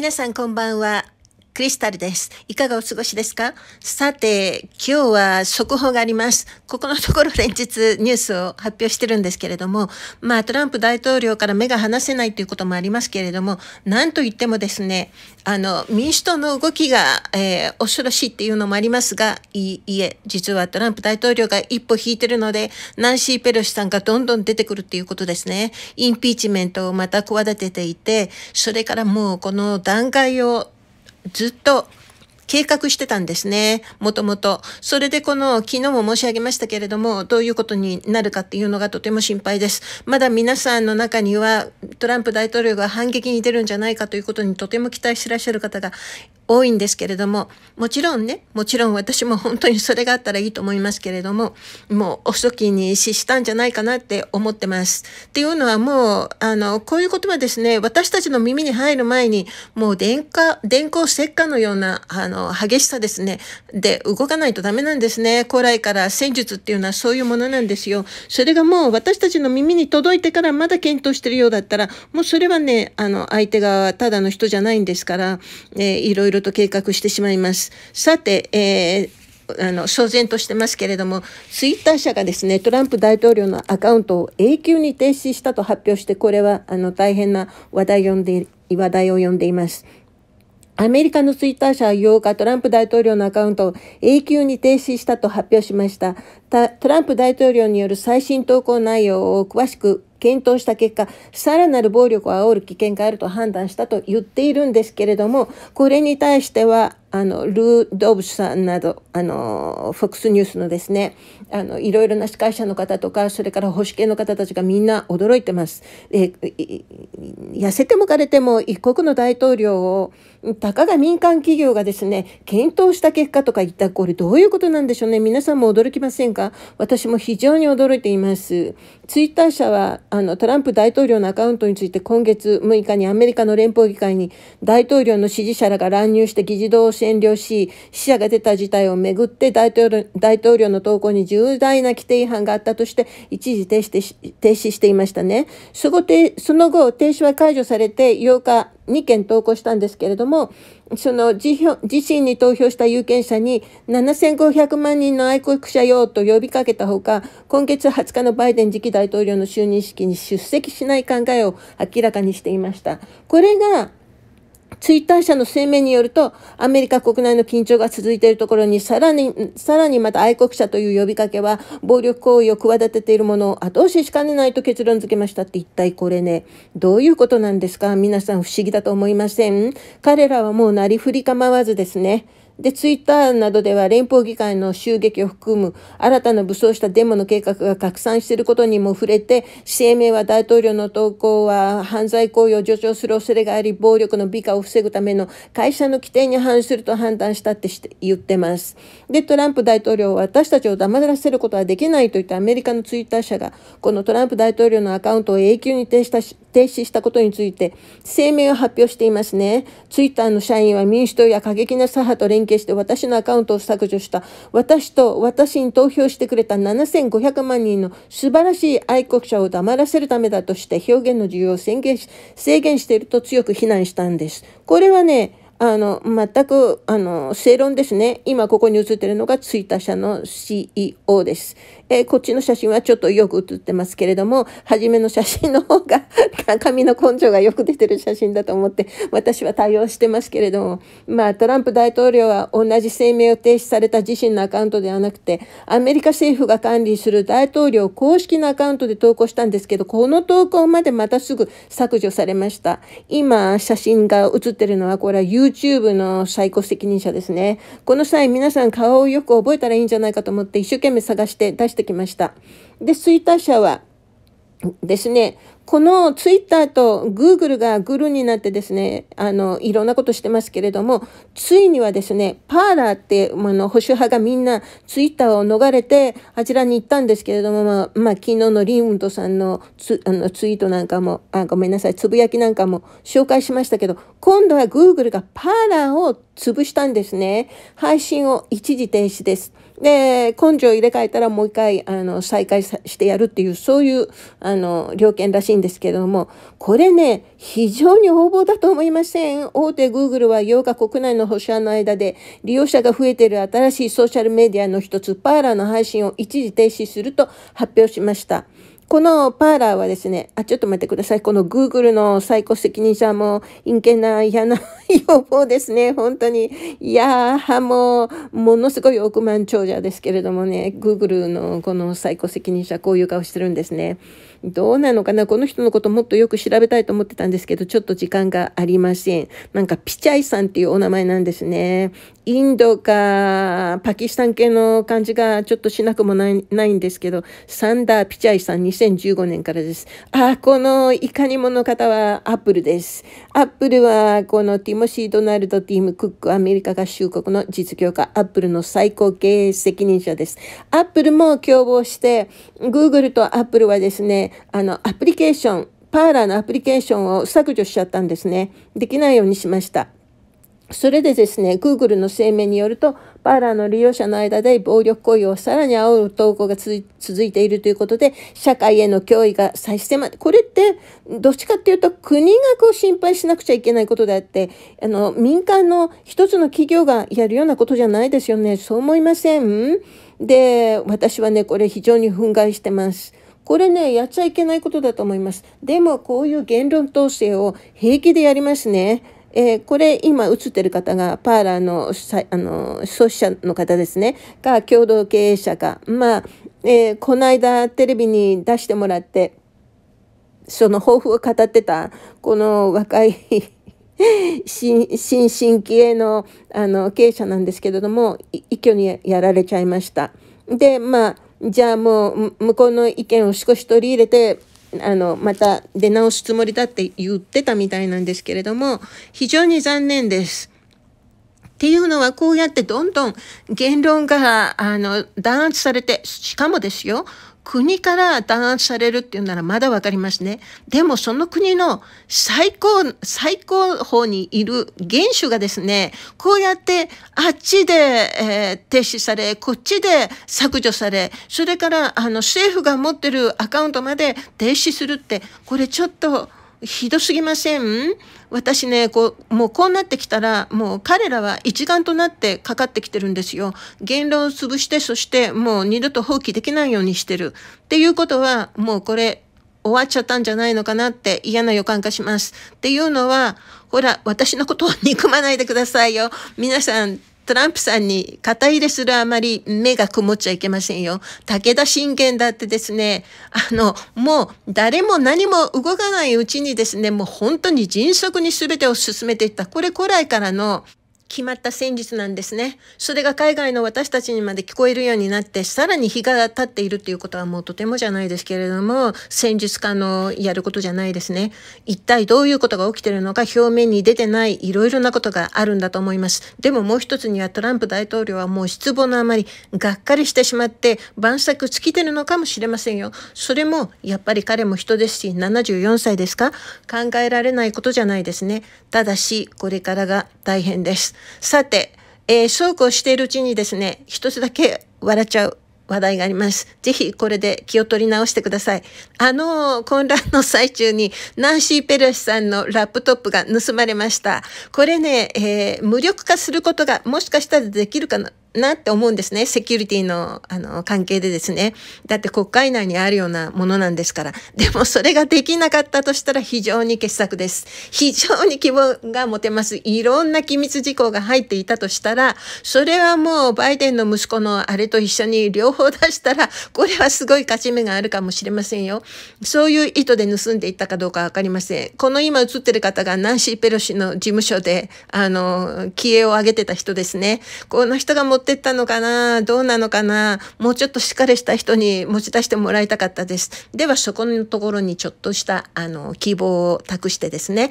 皆さんこんばんは。クリスタルです。いかがお過ごしですかさて、今日は速報があります。ここのところ連日ニュースを発表してるんですけれども、まあトランプ大統領から目が離せないということもありますけれども、なんと言ってもですね、あの、民主党の動きが、えー、恐ろしいっていうのもありますが、いいえ、実はトランプ大統領が一歩引いてるので、ナンシー・ペロシさんがどんどん出てくるっていうことですね。インピーチメントをまた企てていて、それからもうこの段階をずっと計画してたんですね。もともと。それでこの昨日も申し上げましたけれども、どういうことになるかっていうのがとても心配です。まだ皆さんの中にはトランプ大統領が反撃に出るんじゃないかということにとても期待してらっしゃる方が多いんですけれども、もちろんね、もちろん私も本当にそれがあったらいいと思いますけれども、もう遅きに死したんじゃないかなって思ってます。っていうのはもう、あの、こういう言葉ですね、私たちの耳に入る前に、もう電化、電光石火のような、あの、激しさですね、で動かないとダメなんですね。古来から戦術っていうのはそういうものなんですよ。それがもう私たちの耳に届いてからまだ検討してるようだったら、もうそれはね、あの、相手側はただの人じゃないんですから、えー、いろいろろと計画してしまいます。さて、えーあの騒然としてますけれどもツイッター社がですねトランプ大統領のアカウントを永久に停止したと発表してこれはあの大変な話題を呼んで話題を呼んでいます。アメリカのツイッター社は8日、トランプ大統領のアカウントを永久に停止したと発表しました。トランプ大統領による最新投稿内容を詳しく検討した結果、さらなる暴力を煽る危険があると判断したと言っているんですけれども、これに対してはあのルー・ドーブスさんなどあのフォックスニュースのですねあのいろいろな司会者の方とかそれから保守系の方たちがみんな驚いてます。え痩せても枯れても一国の大統領をたかが民間企業がですね検討した結果とか言ったこれどういうことなんでしょうね皆さんも驚きませんか私も非常に驚いています。ツイッター社はあのトランプ大統領のアカウントについて今月6日にアメリカの連邦議会に大統領の支持者らが乱入して議事堂を占領し、死者が出た事態をめぐって大統領大統領の投稿に重大な規定違反があったとして、一時停止停止していましたね。そこで、その後、停止は解除されて8日、2件投稿したんですけれども、その自身に投票した有権者に7500万人の愛国者よと呼びかけたほか、今月20日のバイデン次期大統領の就任式に出席しない考えを明らかにしていました。これがツイッター社の声明によると、アメリカ国内の緊張が続いているところに、さらに、さらにまた愛国者という呼びかけは、暴力行為を企てているものを後押ししかねないと結論付けましたって、一体これね、どういうことなんですか皆さん不思議だと思いません彼らはもうなりふり構わずですね。で、ツイッターなどでは連邦議会の襲撃を含む新たな武装したデモの計画が拡散していることにも触れて、声明は大統領の投稿は犯罪行為を助長する恐れがあり、暴力の美化を防ぐための会社の規定に反すると判断したってして言ってます。で、トランプ大統領は私たちを黙らせることはできないといったアメリカのツイッター社が、このトランプ大統領のアカウントを永久に停止したことについて、声明を発表していますね。ツイッターの社員は民主党や過激な左派と連携消して私のアカウントを削除した私と私に投票してくれた7500万人の素晴らしい愛国者を黙らせるためだとして表現の自由を制限していると強く非難したんです。これはね、あの、全く、あの、正論ですね。今ここに写ってるのがツイッター社の CEO です。えー、こっちの写真はちょっとよく写ってますけれども、初めの写真の方が髪の根性がよく出てる写真だと思って、私は対応してますけれども、まあ、トランプ大統領は同じ声明を提出された自身のアカウントではなくて、アメリカ政府が管理する大統領公式のアカウントで投稿したんですけど、この投稿までまたすぐ削除されました。今、写真が写ってるのは、これは YouTube の最高責任者ですね。この際皆さん顔をよく覚えたらいいんじゃないかと思って一生懸命探して出してきました。で、ツイッター社はですね、このツイッターとグーグルがグルになってですね、あの、いろんなことしてますけれども、ついにはですね、パーラーって、あの、保守派がみんなツイッターを逃れて、あちらに行ったんですけれども、まあ、まあ、昨日のリウントさんのツあのツイートなんかも、あ、ごめんなさい、つぶやきなんかも紹介しましたけど、今度はグーグルがパーラーを潰したんですね。配信を一時停止です。で、根性入れ替えたらもう一回、あの、再開してやるっていう、そういう、あの、料見らしいんですけれども、これね、非常に横暴だと思いません。大手 Google は8日国内の保守派の間で、利用者が増えている新しいソーシャルメディアの一つ、パーラーの配信を一時停止すると発表しました。このパーラーはですね、あ、ちょっと待ってください。この Google の最高責任者も陰険な嫌な 要望ですね。本当に。いやー、もう、ものすごい億万長者ですけれどもね、Google のこの最高責任者、こういう顔してるんですね。どうなのかなこの人のこともっとよく調べたいと思ってたんですけど、ちょっと時間がありません。なんかピチャイさんっていうお名前なんですね。インドかパキスタン系の感じがちょっとしなくもないないんですけど、サンダー・ピチャイさん2015年からです。あ、このいかにもの方はアップルです。アップルはこのティモシー・ドナルド・ティーム・クックアメリカ合衆国の実業家アップルの最高経営責任者です。アップルも共謀して、グーグルとアップルはですね、あの、アプリケーション、パーラーのアプリケーションを削除しちゃったんですね。できないようにしました。それでですね、Google の声明によると、パーラーの利用者の間で暴力行為をさらに煽る投稿が続いているということで、社会への脅威が差し迫ま、これって、どっちかっていうと、国がこう心配しなくちゃいけないことであって、あの、民間の一つの企業がやるようなことじゃないですよね。そう思いませんで、私はね、これ非常に憤慨してます。これね、やっちゃいけないことだと思います。でも、こういう言論統制を平気でやりますね。えー、これ今映ってる方がパーラーのあの創始者の方ですねか共同経営者かまあ、えー、この間テレビに出してもらってその抱負を語ってたこの若い 新新進気鋭のあの経営者なんですけれども一挙にやられちゃいました。でまあじゃあもう向こうの意見を少し取り入れてあのまた出直すつもりだって言ってたみたいなんですけれども非常に残念です。っていうのはこうやってどんどん言論があの弾圧されてしかもですよ国から弾圧されるっていうならまだわかりますね。でもその国の最高、最高峰にいる元首がですね、こうやってあっちで、えー、停止され、こっちで削除され、それからあの政府が持ってるアカウントまで停止するって、これちょっとひどすぎません私ねこうもうこうなってきたらもう彼らは一丸となってかかってきてるんですよ言論を潰してそしてもう二度と放棄できないようにしてるっていうことはもうこれ終わっちゃったんじゃないのかなって嫌な予感がしますっていうのはほら私のことを憎まないでくださいよ皆さんトランプさんに肩入れするあまり目が曇っちゃいけませんよ。武田信玄だってですね、あの、もう誰も何も動かないうちにですね、もう本当に迅速に全てを進めていった。これ古来からの決まった戦術なんですね。それが海外の私たちにまで聞こえるようになって、さらに日が経っているということはもうとてもじゃないですけれども、戦術家のやることじゃないですね。一体どういうことが起きてるのか表面に出てないいろいろなことがあるんだと思います。でももう一つにはトランプ大統領はもう失望のあまり、がっかりしてしまって、晩酌尽きてるのかもしれませんよ。それも、やっぱり彼も人ですし、74歳ですか考えられないことじゃないですね。ただし、これからが大変です。さて、えー、そうこうしているうちにですね、一つだけ笑っちゃう話題があります。ぜひこれで気を取り直してください。あの混乱の最中にナンシー・ペロシさんのラップトップが盗まれました。これね、えー、無力化することがもしかしたらできるかななって思うんですね。セキュリティの、あの、関係でですね。だって国会内にあるようなものなんですから。でもそれができなかったとしたら非常に傑作です。非常に希望が持てます。いろんな機密事項が入っていたとしたら、それはもうバイデンの息子のあれと一緒に両方出したら、これはすごい勝ち目があるかもしれませんよ。そういう意図で盗んでいったかどうかわかりません。この今映ってる方がナンシー・ペロシの事務所で、あの、気鋭を上げてた人ですね。この人が持ってったのかなどうなのかなもうちょっとしっかりした人に持ち出してもらいたかったです。では、そこのところにちょっとした、あの、希望を託してですね、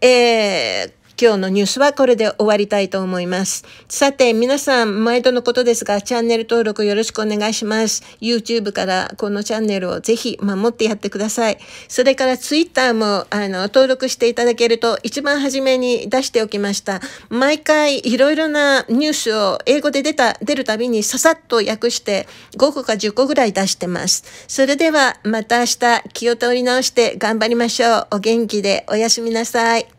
えー今日のニュースはこれで終わりたいと思います。さて、皆さん、毎度のことですが、チャンネル登録よろしくお願いします。YouTube からこのチャンネルをぜひ守ってやってください。それから Twitter も、あの、登録していただけると、一番初めに出しておきました。毎回、いろいろなニュースを英語で出た、出るたびにささっと訳して、5個か10個ぐらい出してます。それでは、また明日、気を取り直して頑張りましょう。お元気でおやすみなさい。